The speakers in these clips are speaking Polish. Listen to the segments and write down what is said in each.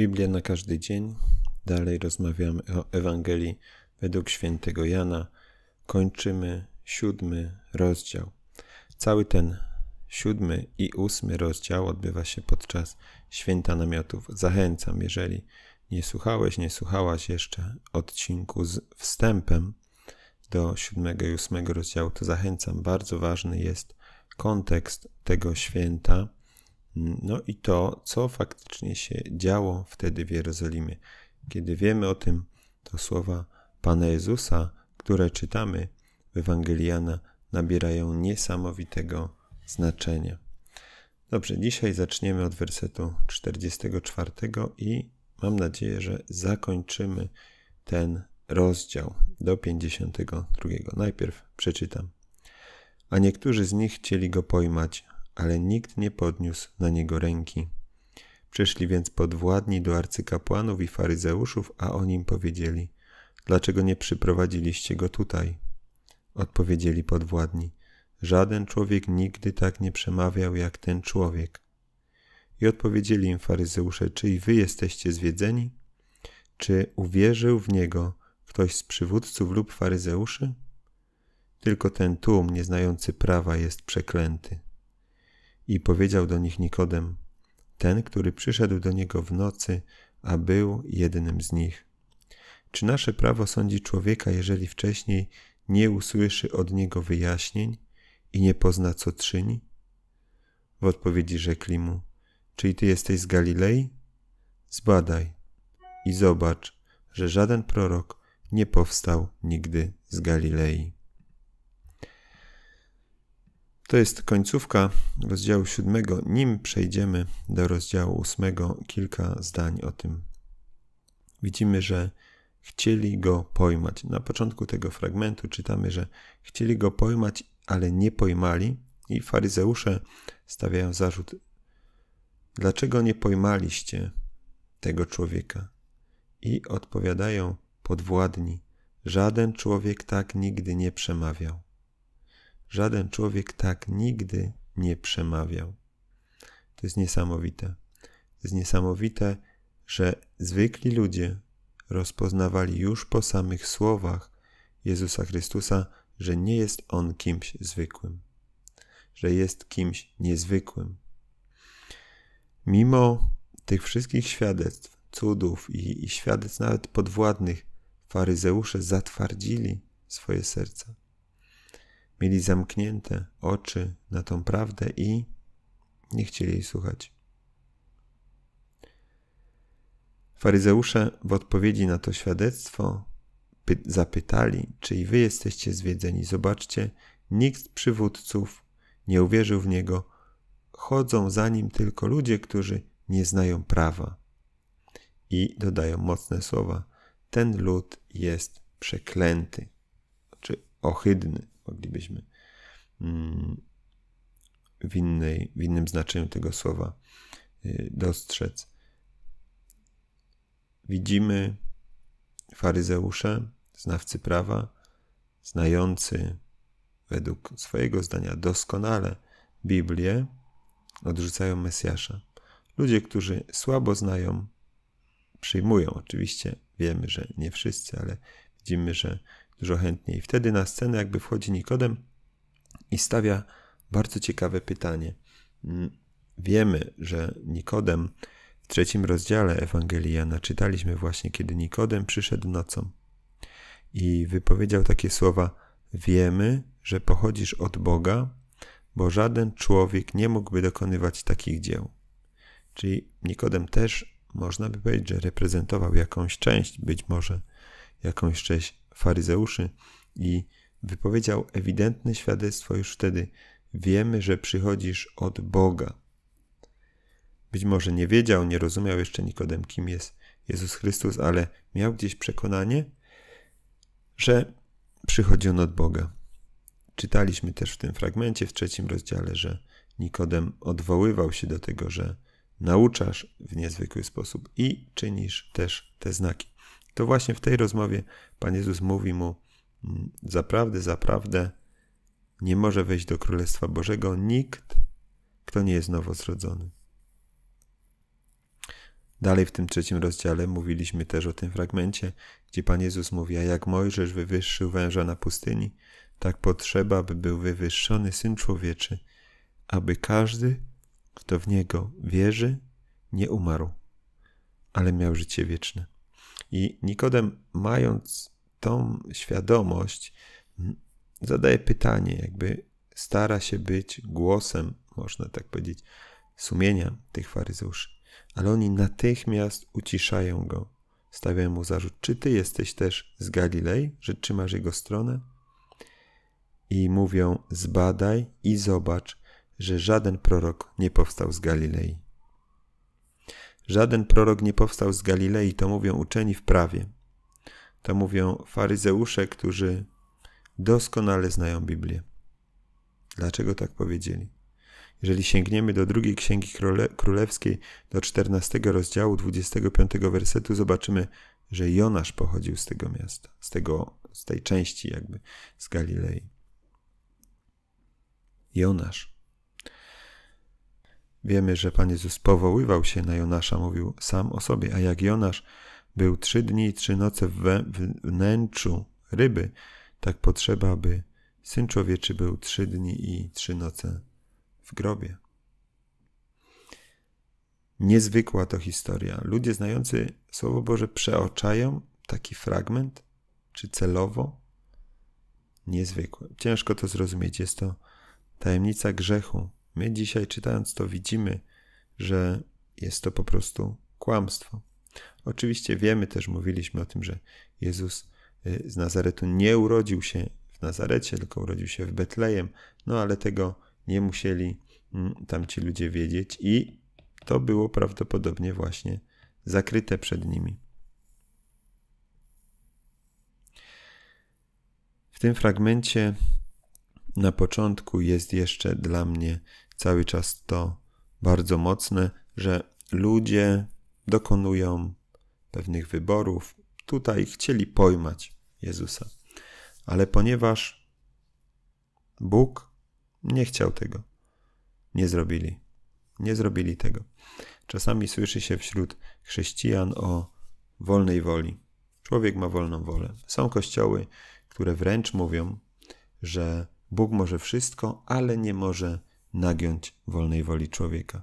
Biblia na każdy dzień. Dalej rozmawiamy o Ewangelii według świętego Jana. Kończymy siódmy rozdział. Cały ten siódmy i ósmy rozdział odbywa się podczas święta namiotów. Zachęcam, jeżeli nie słuchałeś, nie słuchałaś jeszcze odcinku z wstępem do siódmego i ósmego rozdziału, to zachęcam. Bardzo ważny jest kontekst tego święta no i to, co faktycznie się działo wtedy w Jerozolimie. Kiedy wiemy o tym, to słowa Pana Jezusa, które czytamy w ewangeliana, nabierają niesamowitego znaczenia. Dobrze, dzisiaj zaczniemy od wersetu 44 i mam nadzieję, że zakończymy ten rozdział do 52. Najpierw przeczytam. A niektórzy z nich chcieli go pojmać, ale nikt nie podniósł na niego ręki. Przyszli więc podwładni do arcykapłanów i faryzeuszów, a oni im powiedzieli: Dlaczego nie przyprowadziliście go tutaj? Odpowiedzieli podwładni: Żaden człowiek nigdy tak nie przemawiał jak ten człowiek. I odpowiedzieli im faryzeusze: Czy i wy jesteście zwiedzeni? Czy uwierzył w niego ktoś z przywódców lub faryzeuszy? Tylko ten tłum, nieznający prawa, jest przeklęty. I powiedział do nich Nikodem, ten, który przyszedł do niego w nocy, a był jednym z nich. Czy nasze prawo sądzi człowieka, jeżeli wcześniej nie usłyszy od niego wyjaśnień i nie pozna, co czyni? W odpowiedzi rzekli mu: Czyli ty jesteś z Galilei? Zbadaj i zobacz, że żaden prorok nie powstał nigdy z Galilei. To jest końcówka rozdziału siódmego. Nim przejdziemy do rozdziału ósmego, kilka zdań o tym. Widzimy, że chcieli go pojmać. Na początku tego fragmentu czytamy, że chcieli go pojmać, ale nie pojmali, i faryzeusze stawiają zarzut: Dlaczego nie pojmaliście tego człowieka? I odpowiadają podwładni: Żaden człowiek tak nigdy nie przemawiał. Żaden człowiek tak nigdy nie przemawiał. To jest niesamowite. To jest niesamowite, że zwykli ludzie rozpoznawali już po samych słowach Jezusa Chrystusa, że nie jest on kimś zwykłym, że jest kimś niezwykłym. Mimo tych wszystkich świadectw, cudów i, i świadectw nawet podwładnych, faryzeusze zatwardzili swoje serca mieli zamknięte oczy na tą prawdę i nie chcieli jej słuchać. Faryzeusze w odpowiedzi na to świadectwo zapytali, czy i wy jesteście zwiedzeni. Zobaczcie, nikt z przywódców nie uwierzył w niego. Chodzą za nim tylko ludzie, którzy nie znają prawa. I dodają mocne słowa: Ten lud jest przeklęty, czy ohydny moglibyśmy mm, w, innej, w innym znaczeniu tego słowa y, dostrzec. Widzimy faryzeusze, znawcy prawa, znający według swojego zdania doskonale Biblię, odrzucają Mesjasza. Ludzie, którzy słabo znają, przyjmują. Oczywiście wiemy, że nie wszyscy, ale widzimy, że dużo chętniej. Wtedy na scenę jakby wchodzi Nikodem i stawia bardzo ciekawe pytanie. Mm, wiemy, że Nikodem w trzecim rozdziale Ewangelii Jana czytaliśmy właśnie, kiedy Nikodem przyszedł nocą i wypowiedział takie słowa: Wiemy, że pochodzisz od Boga, bo żaden człowiek nie mógłby dokonywać takich dzieł. Czyli Nikodem też można by powiedzieć, że reprezentował jakąś część, być może jakąś część faryzeuszy i wypowiedział ewidentne świadectwo już wtedy: Wiemy, że przychodzisz od Boga. Być może nie wiedział, nie rozumiał jeszcze Nikodem, kim jest Jezus Chrystus, ale miał gdzieś przekonanie, że przychodzi on od Boga. Czytaliśmy też w tym fragmencie, w trzecim rozdziale, że Nikodem odwoływał się do tego, że nauczasz w niezwykły sposób i czynisz też te znaki. To właśnie w tej rozmowie Pan Jezus mówi mu: mm, Zaprawdę, zaprawdę, nie może wejść do Królestwa Bożego nikt, kto nie jest nowo zrodzony”. Dalej w tym trzecim rozdziale mówiliśmy też o tym fragmencie, gdzie Pan Jezus mówi, a jak Mojżesz wywyższył węża na pustyni, tak potrzeba, by był wywyższony Syn Człowieczy, aby każdy, kto w Niego wierzy, nie umarł, ale miał życie wieczne. I Nikodem, mając tą świadomość, zadaje pytanie, jakby stara się być głosem, można tak powiedzieć, sumienia tych faryzeuszy. Ale oni natychmiast uciszają go. Stawiają mu zarzut, czy ty jesteś też z Galilei, że trzymasz jego stronę? I mówią, zbadaj i zobacz, że żaden prorok nie powstał z Galilei. Żaden prorok nie powstał z Galilei, to mówią uczeni w prawie. To mówią faryzeusze, którzy doskonale znają Biblię. Dlaczego tak powiedzieli? Jeżeli sięgniemy do drugiej Księgi Króle Królewskiej, do 14 rozdziału 25 wersetu, zobaczymy, że Jonasz pochodził z tego miasta, z, tego, z tej części jakby, z Galilei. Jonasz. Wiemy, że Pan Jezus powoływał się na Jonasza, mówił sam o sobie, a jak Jonasz był trzy dni i trzy noce w wnętrzu ryby, tak potrzeba, by Syn Człowieczy był trzy dni i trzy noce w grobie. Niezwykła to historia. Ludzie znający Słowo Boże przeoczają taki fragment, czy celowo? Niezwykłe. Ciężko to zrozumieć. Jest to tajemnica grzechu, My dzisiaj czytając to widzimy, że jest to po prostu kłamstwo. Oczywiście wiemy też, mówiliśmy o tym, że Jezus y, z Nazaretu nie urodził się w Nazarecie, tylko urodził się w Betlejem, no ale tego nie musieli mm, tamci ludzie wiedzieć i to było prawdopodobnie właśnie zakryte przed nimi. W tym fragmencie na początku jest jeszcze dla mnie cały czas to bardzo mocne, że ludzie dokonują pewnych wyborów. Tutaj chcieli pojmać Jezusa, ale ponieważ Bóg nie chciał tego, nie zrobili. Nie zrobili tego. Czasami słyszy się wśród chrześcijan o wolnej woli. Człowiek ma wolną wolę. Są kościoły, które wręcz mówią, że Bóg może wszystko, ale nie może nagiąć wolnej woli człowieka.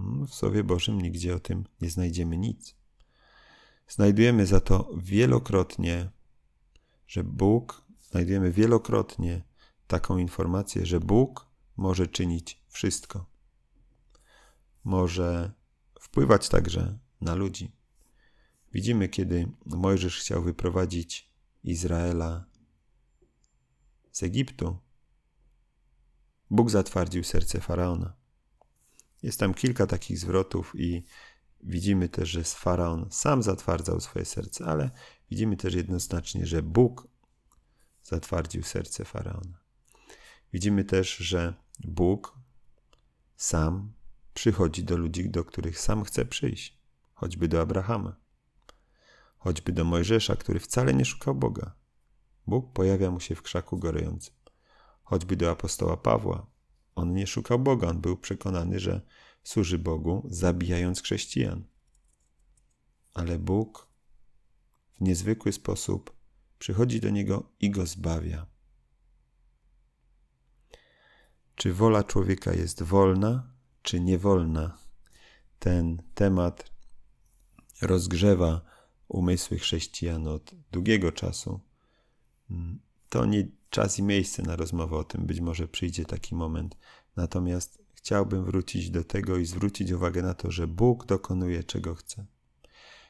Mm, w Słowie Bożym nigdzie o tym nie znajdziemy nic. Znajdujemy za to wielokrotnie, że Bóg, znajdujemy wielokrotnie taką informację, że Bóg może czynić wszystko. Może wpływać także na ludzi. Widzimy, kiedy Mojżesz chciał wyprowadzić Izraela z Egiptu, Bóg zatwardził serce faraona. Jest tam kilka takich zwrotów i widzimy też, że faraon sam zatwardzał swoje serce, ale widzimy też jednoznacznie, że Bóg zatwardził serce faraona. Widzimy też, że Bóg sam przychodzi do ludzi, do których sam chce przyjść, choćby do Abrahama, choćby do Mojżesza, który wcale nie szukał Boga. Bóg pojawia mu się w krzaku gorącym choćby do apostoła Pawła. On nie szukał Boga, on był przekonany, że służy Bogu, zabijając chrześcijan. Ale Bóg w niezwykły sposób przychodzi do niego i go zbawia. Czy wola człowieka jest wolna, czy niewolna? Ten temat rozgrzewa umysły chrześcijan od długiego czasu to nie czas i miejsce na rozmowę o tym, być może przyjdzie taki moment. Natomiast chciałbym wrócić do tego i zwrócić uwagę na to, że Bóg dokonuje czego chce.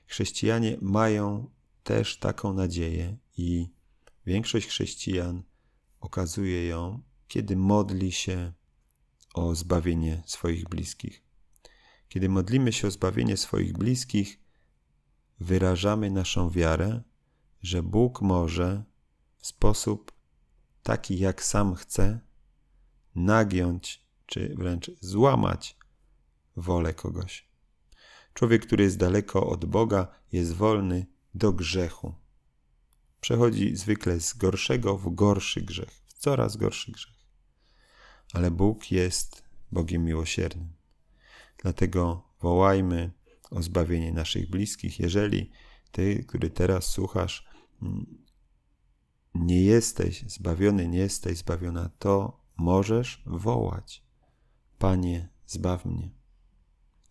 Chrześcijanie mają też taką nadzieję i większość chrześcijan okazuje ją, kiedy modli się o zbawienie swoich bliskich. Kiedy modlimy się o zbawienie swoich bliskich, wyrażamy naszą wiarę, że Bóg może w sposób taki, jak sam chce, nagiąć czy wręcz złamać wolę kogoś. Człowiek, który jest daleko od Boga, jest wolny do grzechu. Przechodzi zwykle z gorszego w gorszy grzech, w coraz gorszy grzech. Ale Bóg jest Bogiem miłosiernym. Dlatego wołajmy o zbawienie naszych bliskich. Jeżeli ty, który teraz słuchasz, mm, nie jesteś zbawiony, nie jesteś zbawiona, to możesz wołać: Panie, zbaw mnie.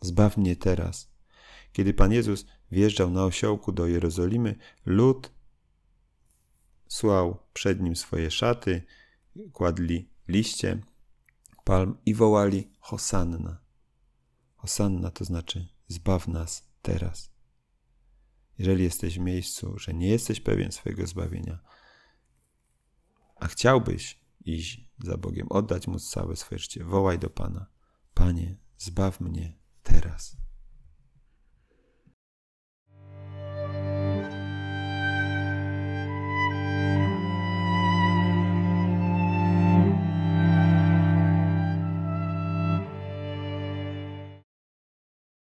Zbaw mnie teraz. Kiedy Pan Jezus wjeżdżał na osiołku do Jerozolimy, lud słał przed nim swoje szaty, kładli liście palm i wołali Hosanna. Hosanna to znaczy zbaw nas teraz. Jeżeli jesteś w miejscu, że nie jesteś pewien swojego zbawienia, a chciałbyś iść za Bogiem, oddać Mu całe swoje życie, wołaj do Pana. Panie, zbaw mnie teraz.